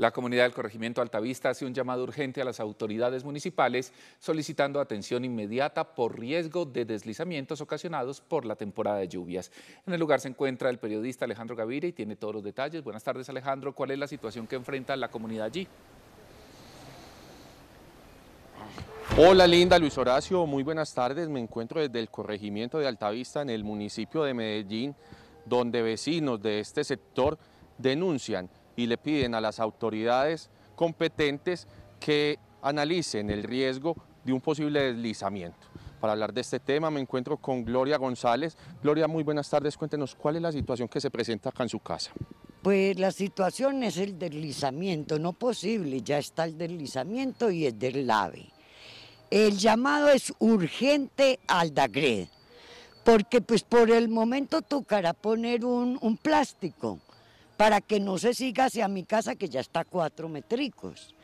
La comunidad del corregimiento Altavista hace un llamado urgente a las autoridades municipales solicitando atención inmediata por riesgo de deslizamientos ocasionados por la temporada de lluvias. En el lugar se encuentra el periodista Alejandro Gaviria y tiene todos los detalles. Buenas tardes Alejandro, ¿cuál es la situación que enfrenta la comunidad allí? Hola linda Luis Horacio, muy buenas tardes. Me encuentro desde el corregimiento de Altavista en el municipio de Medellín, donde vecinos de este sector denuncian y le piden a las autoridades competentes que analicen el riesgo de un posible deslizamiento. Para hablar de este tema me encuentro con Gloria González. Gloria, muy buenas tardes. Cuéntenos cuál es la situación que se presenta acá en su casa. Pues la situación es el deslizamiento, no posible, ya está el deslizamiento y es del AVE. El llamado es urgente al DAGRED, porque pues por el momento tocará poner un plástico para que no se siga hacia mi casa que ya está cuatro metricos.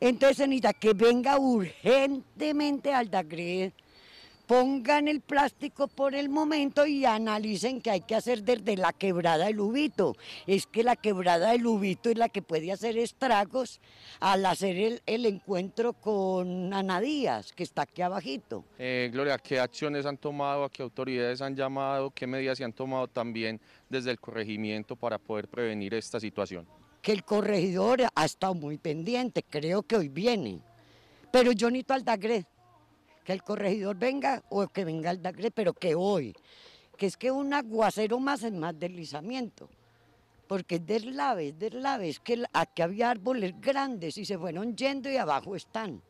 Entonces Anita, que venga urgentemente al Dagred pongan el plástico por el momento y analicen qué hay que hacer desde la quebrada del ubito. Es que la quebrada del ubito es la que puede hacer estragos al hacer el, encuentro con Ana Díaz, que está aquí abajito. Eh, Gloria, ¿qué acciones han tomado, a qué autoridades han llamado, qué medidas se han tomado también desde el corregimiento para poder prevenir esta situación? Que el corregidor ha estado muy pendiente, creo que hoy viene, pero yo Aldagred que el corregidor venga o que venga el DACRE, pero que hoy, que es que un aguacero más es más deslizamiento, porque es deslave, es deslave, es que aquí había árboles grandes y se fueron yendo y abajo están,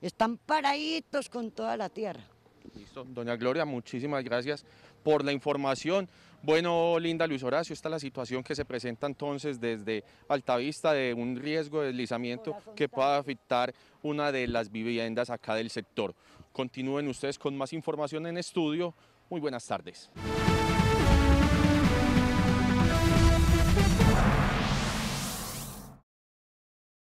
están paraditos con toda la tierra. Listo, doña Gloria, muchísimas gracias por la información. Bueno, Linda Luis Horacio, esta es la situación que se presenta entonces desde Altavista de un riesgo de deslizamiento que pueda afectar una de las viviendas acá del sector. Continúen ustedes con más información en estudio. Muy buenas tardes.